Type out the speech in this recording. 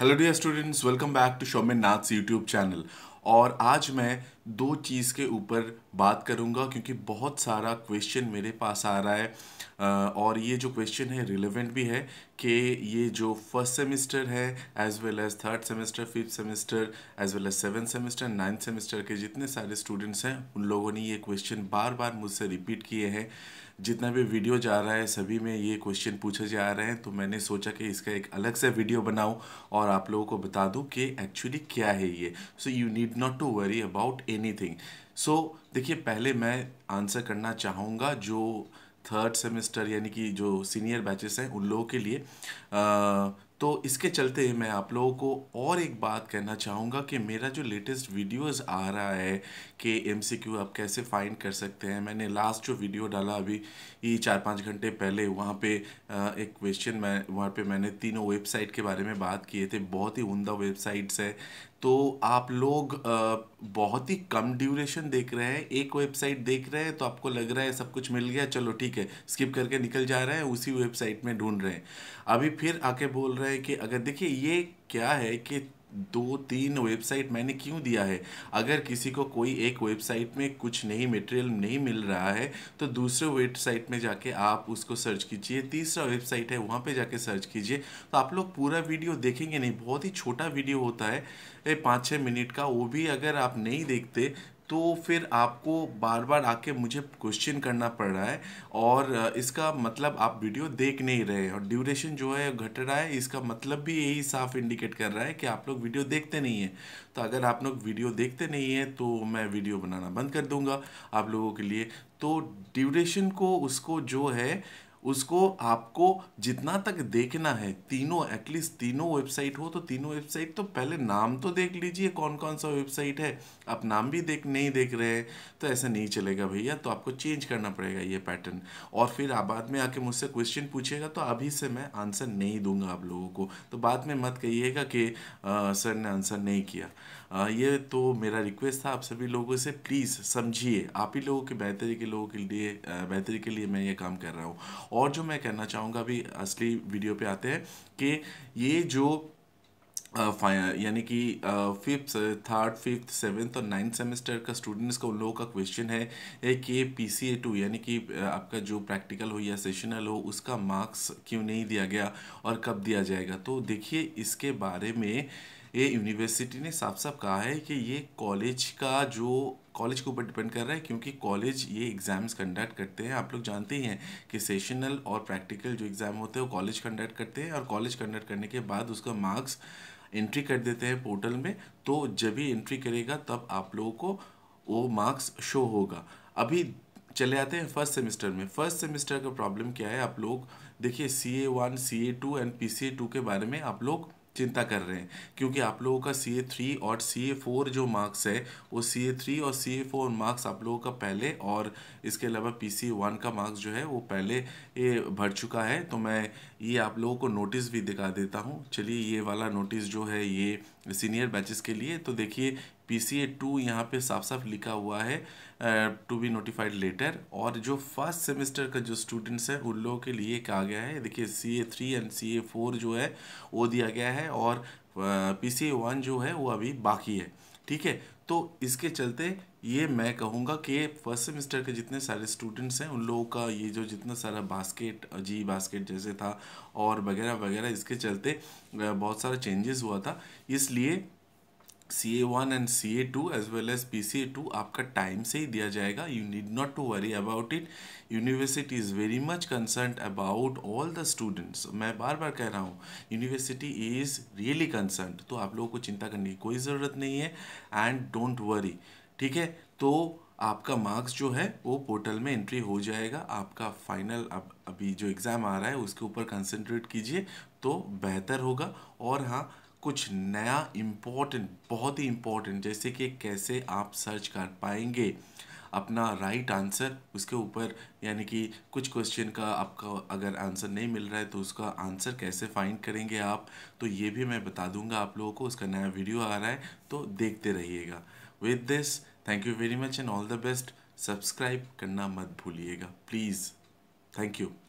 hello dear students welcome back to शोमे नाथ्स YouTube channel और आज मैं दो चीज़ के ऊपर बात करूंगा क्योंकि बहुत सारा क्वेश्चन मेरे पास आ रहा है और ये जो क्वेश्चन है रिलेवेंट भी है कि ये जो फर्स्ट सेमेस्टर है as well as third semester fifth semester as well as seven semester ninth semester के जितने सारे स्टूडेंट्स हैं उन लोगों ने ये क्वेश्चन बार बार मुझसे रिपीट किए हैं जितना भी वीडियो जा रहा है सभी में ये क्वेश्चन पूछे जा रहे हैं तो मैंने सोचा कि इसका एक अलग से वीडियो बनाऊं और आप लोगों को बता दूं कि एक्चुअली क्या है ये so you need not to worry about anything so देखिए पहले मैं आंसर करना चाहूँगा जो थर्ड सेमेस्टर यानी कि जो सीनियर बैचेस हैं उन लोगों के लिए तो इसके चलते मैं आप लोगों को और एक बात कहना चाहूँगा कि मेरा जो लेटेस्ट वीडियोस आ रहा है कि एम आप कैसे फाइंड कर सकते हैं मैंने लास्ट जो वीडियो डाला अभी ये चार पाँच घंटे पहले वहाँ पे एक क्वेश्चन मैं वहाँ पे मैंने तीनों वेबसाइट के बारे में बात किए थे बहुत ही उमदा वेबसाइट्स है तो आप लोग बहुत ही कम ड्यूरेशन देख रहे हैं एक वेबसाइट देख रहे हैं तो आपको लग रहा है सब कुछ मिल गया चलो ठीक है स्किप करके निकल जा रहे हैं उसी वेबसाइट में ढूंढ रहे हैं अभी फिर आके बोल रहे हैं कि अगर देखिए ये क्या है कि दो तीन वेबसाइट मैंने क्यों दिया है अगर किसी को कोई एक वेबसाइट में कुछ नहीं मटेरियल नहीं मिल रहा है तो दूसरे वेबसाइट में जाके आप उसको सर्च कीजिए तीसरा वेबसाइट है वहाँ पे जाके सर्च कीजिए तो आप लोग पूरा वीडियो देखेंगे नहीं बहुत ही छोटा वीडियो होता है पाँच छः मिनट का वो भी अगर आप नहीं देखते तो फिर आपको बार बार आके मुझे क्वेश्चन करना पड़ रहा है और इसका मतलब आप वीडियो देख नहीं रहे और ड्यूरेशन जो है घट रहा है इसका मतलब भी यही साफ इंडिकेट कर रहा है कि आप लोग वीडियो देखते नहीं हैं तो अगर आप लोग वीडियो देखते नहीं हैं तो मैं वीडियो बनाना बंद कर दूँगा आप लोगों के लिए तो ड्यूरेशन को उसको जो है उसको आपको जितना तक देखना है तीनों एटलीस्ट तीनों वेबसाइट हो तो तीनों वेबसाइट तो पहले नाम तो देख लीजिए कौन कौन सा वेबसाइट है आप नाम भी देख नहीं देख रहे हैं तो ऐसा नहीं चलेगा भैया तो आपको चेंज करना पड़ेगा ये पैटर्न और फिर आप बाद में आके मुझसे क्वेश्चन पूछिएगा तो अभी से मैं आंसर नहीं दूंगा आप लोगों को तो बाद में मत कहिएगा कि सर ने आंसर नहीं किया ये तो मेरा रिक्वेस्ट था आप सभी लोगों से प्लीज़ समझिए आप ही लोगों के बेहतरी के लोगों के लिए बेहतरी के लिए मैं ये काम कर रहा हूँ और जो मैं कहना चाहूँगा अभी असली वीडियो पे आते हैं कि ये जो यानी कि फिफ्थ थर्ड फिफ्थ सेवन्थ और नाइन्थ सेमेस्टर का स्टूडेंट्स का उन लोगों का क्वेश्चन है कि पी सी ए टू यानी कि आपका जो प्रैक्टिकल हो या सेशनल हो उसका मार्क्स क्यों नहीं दिया गया और कब दिया जाएगा तो देखिए इसके बारे में ये यूनिवर्सिटी ने साफ साफ कहा है कि ये कॉलेज का जो कॉलेज के ऊपर डिपेंड कर रहा है क्योंकि कॉलेज ये एग्ज़ाम्स कंडक्ट करते हैं आप लोग जानते ही हैं कि सेशनल और प्रैक्टिकल जो एग्ज़ाम होते हैं वो कॉलेज कंडक्ट करते हैं और कॉलेज कंडक्ट करने के बाद उसका मार्क्स एंट्री कर देते हैं पोर्टल में तो जब भी एंट्री करेगा तब आप लोगों को वो मार्क्स शो होगा अभी चले आते हैं फर्स्ट सेमेस्टर में फर्स्ट सेमेस्टर का प्रॉब्लम क्या है आप लोग देखिए C A one C A two and P C A two के बारे में आप लोग चिंता कर रहे हैं क्योंकि आप लोगों का सी ए थ्री और सी ए फोर जो मार्क्स है वो सी ए थ्री और सी ए फोर मार्क्स आप लोगों का पहले और इसके अलावा पी सी वन का मार्क्स जो है वो पहले ये भर चुका है तो मैं ये आप लोगों को नोटिस भी दिखा देता हूँ चलिए ये वाला नोटिस जो है ये सीनियर बैचेस के लिए तो देखिए पी सी ए टू यहाँ पर साफ साफ लिखा हुआ है टू बी नोटिफाइड लेटर और जो फर्स्ट सेमेस्टर का जो स्टूडेंट्स है उन लोगों के लिए कहा गया है देखिए C A three and C A four जो है वो दिया गया है और पी सी ए वन जो है वो अभी बाकी है ठीक है तो इसके चलते ये मैं कहूँगा कि फर्स्ट सेमेस्टर के जितने सारे स्टूडेंट्स हैं उन लोगों का ये जो जितना सारा बास्केट जी बास्केट जैसे था और वगैरह वगैरह इसके चलते बहुत सारा चेंजेस हुआ था इसलिए C A one and C A two as well as P C A two आपका टाइम से ही दिया जाएगा you need not to worry about it university is very much concern about all the students मैं बार बार कह रहा हूँ यूनिवर्सिटी इज़ रियली कंसर्न तो आप लोगों को चिंता करने की कोई ज़रूरत नहीं है एंड डोंट वरी ठीक है तो आपका मार्क्स जो है वो पोर्टल में एंट्री हो जाएगा आपका फाइनल अब अभी जो एग्ज़ाम आ रहा है उसके ऊपर कंसंट्रेट कीजिए तो बेहतर होगा और हाँ कुछ नया इम्पोर्टेंट बहुत ही इम्पोर्टेंट जैसे कि कैसे आप सर्च कर पाएंगे अपना राइट आंसर उसके ऊपर यानी कि कुछ क्वेश्चन का आपका अगर आंसर नहीं मिल रहा है तो उसका आंसर कैसे फाइंड करेंगे आप तो ये भी मैं बता दूंगा आप लोगों को उसका नया वीडियो आ रहा है तो देखते रहिएगा with this thank you very much and all the best subscribe करना मत भूलिएगा प्लीज़ थैंक यू